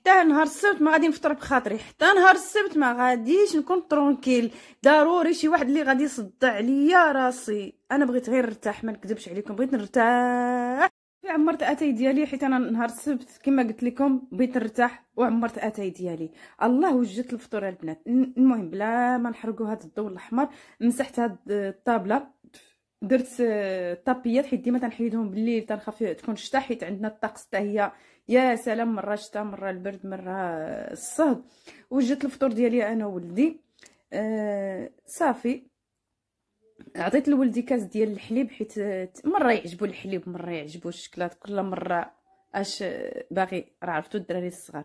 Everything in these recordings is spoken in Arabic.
حتى نهار السبت ما غادي نفطر بخاطري حتى نهار السبت ما غاديش نكون ترونكيل ضروري شي واحد اللي غادي يصدع عليا راسي انا بغيت غير نرتاح ما نكذبش عليكم بغيت نرتاح عمرت اتاي ديالي حيت انا نهار السبت كما قلت لكم بغيت نرتاح وعمرت اتاي ديالي الله وجدت الفطور البنات المهم بلا ما نحرقوا هذا الضو الاحمر مسحت هاد الطابله درت الطابيات حيت ديما تنحيدهم بالليل تنخاف تكون الشتا حيت عندنا الطقس حتى هي يا سلام مره الشتاء مره البرد مره الصهد وجدت الفطور ديالي انا وولدي آه صافي عطيت لولدي كاس ديال الحليب حيت مره يعجبو الحليب مره يعجبو الشكلاط كل مره اش باغي راه عرفتو الدراري الصغار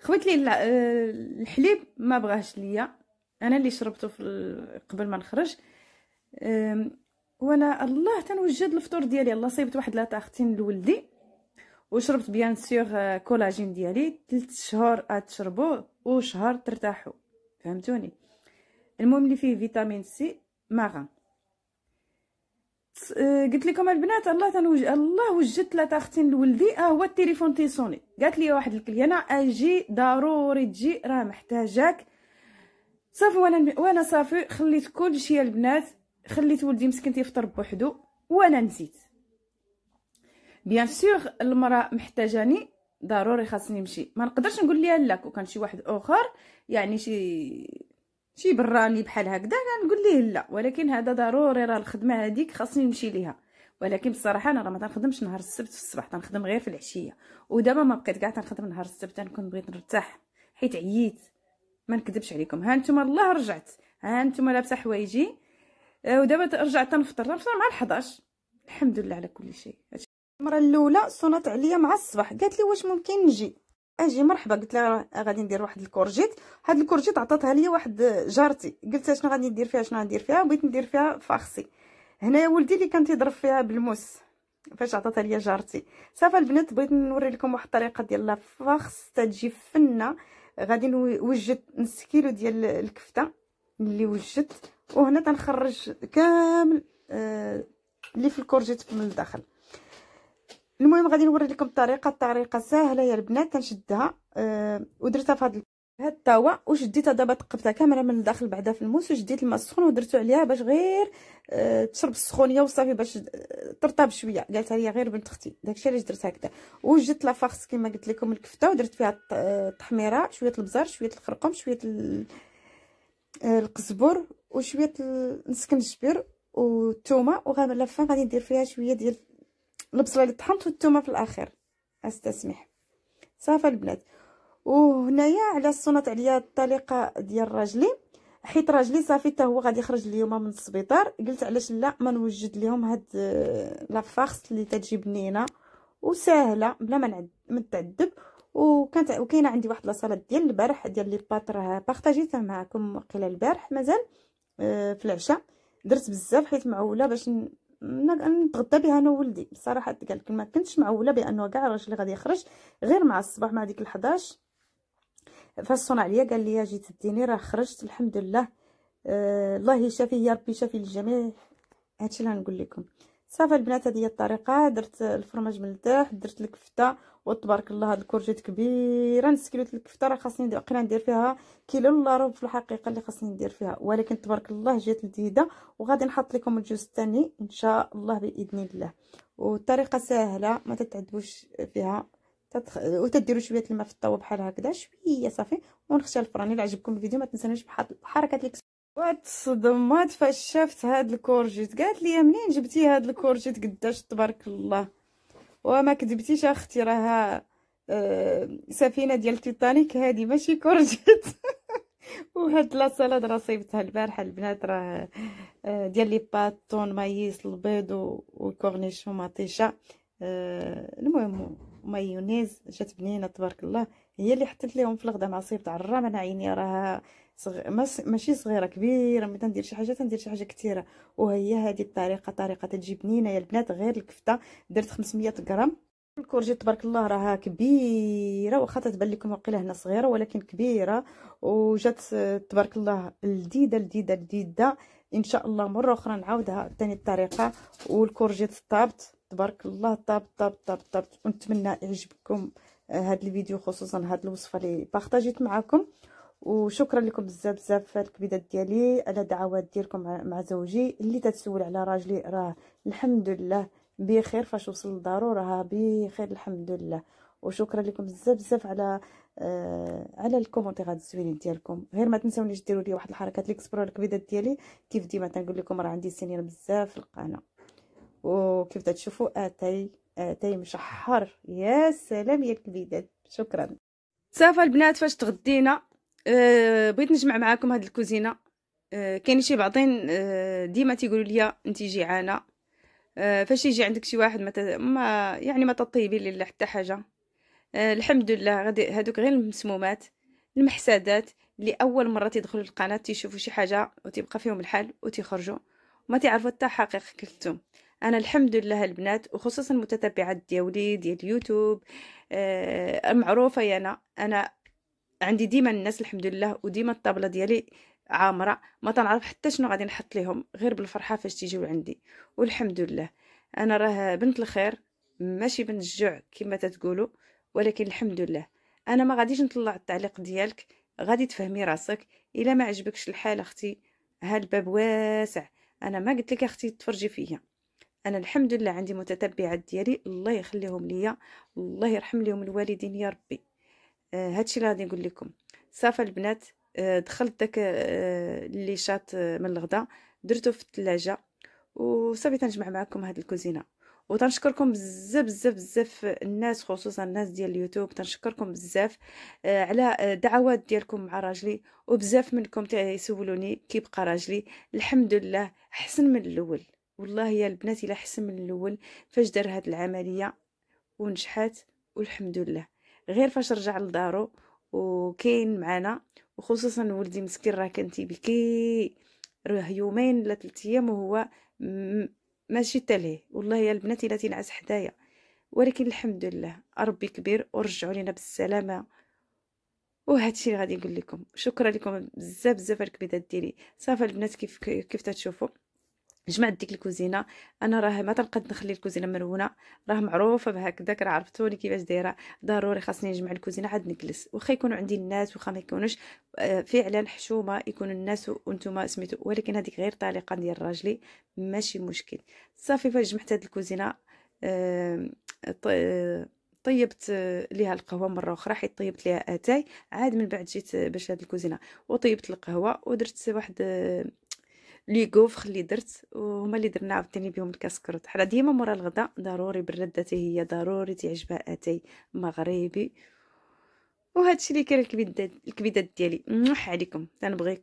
خويت ليه آه، الحليب ما بغاش ليا انا اللي شربته في قبل ما نخرج وانا الله تنوجد الفطور ديالي الله صيبت واحد لاطاختين لولدي وشربت بيان سيغ آه، كولاجين ديالي ثلاث شهور تشربوه وشهر ترتاحو فهمتوني المهم اللي فيه فيتامين سي ماغا آه، قلت لكم البنات الله تنوج الله وجدت لا تاختين لولدي اه هو التليفون تيصوني قالت لي واحد الكليانه اجي ضروري تجي راه محتاجاك صافي وانا وانا صافي خليت كل شيء البنات خليت ولدي مسكين تيفطر بوحدو وانا نسيت بيان سور المراه محتاجاني ضروري خاصني نمشي ما نقدرش نقول ليها لا وكان شي واحد اخر يعني شي شي براني بحال هكذا كنقول ليه لا ولكن هذا ضروري راه الخدمه هذيك خاصني نمشي ليها ولكن بصراحه انا راه ما تنخدمش نهار السبت في الصباح تنخدم غير في العشيه ودابا ما بقيت كاع تنخدم نهار السبت تنكون بغيت نرتاح حيت عييت ما نكذبش عليكم ها نتوما الله رجعت ها نتوما لابسه حوايجي ودابا رجعت تنفطر تنفطر مع 11 الحمد لله على كل شيء المره الاولى صونات عليا مع الصباح قالت لي واش ممكن نجي اجي مرحبا قلت لها غادي ندير واحد الكورجيت هاد الكورجيت عطاتها لي واحد جارتي قلت لها شنو غادي ندير فيها شنو غندير فيها بغيت ندير فيها فاخسي هنا يا ولدي اللي كان تيضرب فيها بالموس فاش عطاتها لي جارتي صافا البنات بغيت نوري لكم واحد الطريقه ديال لافاخس تجي فنه غادي نوجد نص كيلو ديال الكفته اللي وجدت وهنا تنخرج كامل آه، اللي في الكورجيت من الداخل المهم غادي نوري لكم الطريقه الطريقه سهله يا البنات كنشدها آه ودرتها في هذا هاد الطاوة وشديتها دابا تقبتها كامله من الداخل بعدا في الموس وشديت الماء السخون ودرتو عليها باش غير آه تشرب السخونيه وصافي باش آه، ترطب شويه قالت عليا غير بنت اختي داكشي علاش درت هكذا وجدت لافاخس كما قلت لكم الكفته ودرت فيها آه، التحميره شويه البزار شويه الخرقوم شويه آه، القزبر وشويه نسكن الجبير والثومه وغادي لافان غادي ندير فيها شويه ديال البصله اللي طحنت والثومه في الاخير استسمح صافي البنات وهنايا على الصونات عليا الطليقه ديال راجلي حيت راجلي صافي حتى هو غادي يخرج اليوم من السبيطار قلت علاش لا ما نوجد لهم هاد لافارس اللي تجي بنينه وسهله بلا ما نتعذب وكانت وكاينه عندي واحد لاصالات ديال البارح ديال لي بات راه بارطاجيتها معكم قلال البارح مازال آه، في العشاء درت بزاف حيت معوله باش نتغدى بها انا وولدي بصراحه قال لك ما كنتش معوله بانه كاع راجلي غادي يخرج غير مع الصباح مع ديك ال11 فصون عليا قال لي جيت تديني راه خرجت الحمد لله آه الله يشافيه يا ربي يشافي الجميع هادشي اللي غنقول لكم صافي البنات هذه هي الطريقه درت الفرماج من التحت درت الكفته وتبارك الله هاد الكورجيت كبيره نص كيلو الكفته راه خاصني باقيلا ندير فيها كيلو لا ربع في الحقيقه اللي خاصني ندير فيها ولكن تبارك الله جات لذيذه وغادي نحط لكم الجوز الثاني ان شاء الله باذن الله والطريقه سهله ما تتعذبوش فيها تتخ... وتديروا شويه الماء في الطاوه بحال هكذا شويه صافي ونخشى الفران الى عجبكم الفيديو ما تنسونيش بحركه وهاد الصدمات فاش شافت هاد الكورجيت قالت لي منين جبتي هاد الكورجيت قداش تبارك الله وما كذبتيش اختي راها آه، سفينه ديال تيتانيك هادي ماشي كورجيت وهاد سالاد راه صيبتها البارحه البنات راه آه، ديال لي باتون مايس البيض والكورنيشون مطيشه آه، المهم مايونيز جات بنينه تبارك الله هي اللي حطيت لهم في الغدا مع صيب تاع الرام انا عيني راها صغ... ماشي صغيره كبيره ما تندير شي حاجه تندير شي حاجه كثيره وهي هذه الطريقه طريقه تجي بنينه يا البنات غير الكفته درت 500 غرام الكورجي تبارك الله راها كبيره واخا تبان لكم واقيله هنا صغيره ولكن كبيره وجات تبارك الله لذيذه لذيذه لذيذه ان شاء الله مره اخرى نعاودها ثاني الطريقه والكورجيت طابت تبارك الله طاب طاب طاب طاب ونتمنى يعجبكم هاد الفيديو خصوصا هاد الوصفه اللي بارطاجيت معكم وشكرا لكم بزاف بزاف في الكبيدات ديالي على دعوات ديالكم مع زوجي اللي تتسول على راجلي راه الحمد لله بخير فاش وصل لدارو راه بخير الحمد لله وشكرا لكم بزاف بزاف على آه على الكومونتيرات الزوينين ديالكم غير ما تنساونيش ديروا لي واحد الحركات ليكسبرو الكبيدات ديالي كيف ديما تنقول لكم راه عندي سنين بزاف في القناه وكيف تشوفوا اتاي آه، تاي مشحر يا سلام يا الكبيدات شكرا صافا البنات فاش تغدينا أه بغيت نجمع معاكم هاد الكوزينه أه كاين شي بعضين أه ديما تيقولوا لي انت جيعانه أه فاش يجي عندك شي واحد ما, ت... ما يعني ما تطيبي لي حتى حاجه أه الحمد لله غادي هادوك غير المسمومات المحسادات اللي اول مره تيدخلوا القناه تيشوفوا شي حاجه وتيبقى فيهم الحال وتيخرجوا وما تعرفوا حتى حقيقه كلتم انا الحمد لله البنات وخصوصا المتتبعات ديالي ديال اليوتيوب أه معروفه يا انا انا عندي ديما الناس الحمد لله وديما الطابله ديالي عامره ما تنعرف حتى شنو غادي نحط لهم غير بالفرحه فاش تيجيو عندي والحمد لله انا راه بنت الخير ماشي بنت الجوع كما تتقولوا ولكن الحمد لله انا ما غاديش نطلع التعليق ديالك غادي تفهمي راسك الا ما عجبكش الحال اختي هالباب الباب واسع انا ما قلت لك اختي تفرجي فيا انا الحمد لله عندي متتبعات ديالي الله يخليهم ليا الله يرحم ليهم الوالدين يا ربي آه هادشي اللي غادي نقول لكم صافا البنات آه دخلت داك آه اللي شاط آه، من الغدا درته في الثلاجه وصافي تنجمع معكم هاد الكوزينه وتنشكركم بزاف بزاف بزاف الناس خصوصا الناس ديال اليوتيوب تنشكركم بزاف آه، على الدعوات ديالكم مع راجلي وبزاف منكم تيسولوني كيبقى راجلي الحمد لله احسن من الاول والله يا البنات الا حسن من الاول فاش دار هاد العمليه ونجحات والحمد لله غير فاش رجع لدارو وكاين معنا وخصوصا ولدي مسكين راه كان تيبكي راه يومين ولا ثلاث ايام وهو ماشي تاليه والله يا البنات الا تينعس حدايا ولكن الحمد لله ربي كبير ورجعوا لينا بالسلامه وهذا اللي غادي نقول لكم شكرا لكم بزاف بزاف الكبيده ديري صافي البنات كيف كيف تتشوفوا جمعت ديك الكوزينه انا راه ما تنقد نخلي الكوزينه مرونه راه معروفه بهكداك راه عرفتوني كيفاش دايره ضروري خاصني نجمع الكوزينه عاد نجلس واخا يكونوا عندي الناس واخا ما يكونوش آه، فعلا حشومه يكونوا الناس وانتم سميتو ولكن هذيك غير طريقه ديال راجلي ماشي مشكل صافي فاش جمعت هاد الكوزينه طيبت ليها القهوه مره اخرى حيت طيبت ليها اتاي عاد من بعد جيت باش هذه الكوزينه وطيبت القهوه ودرت واحد لي كوفر اللي درت وهما اللي درنا عاوتاني بهم الكاسكروت حنا ديما مورا الغدا ضروري بالرده هي ضروري تعجبها اتاي مغربي الشيء اللي كان الكبيدات الكبيدات ديالي نوح عليكم تنبغيك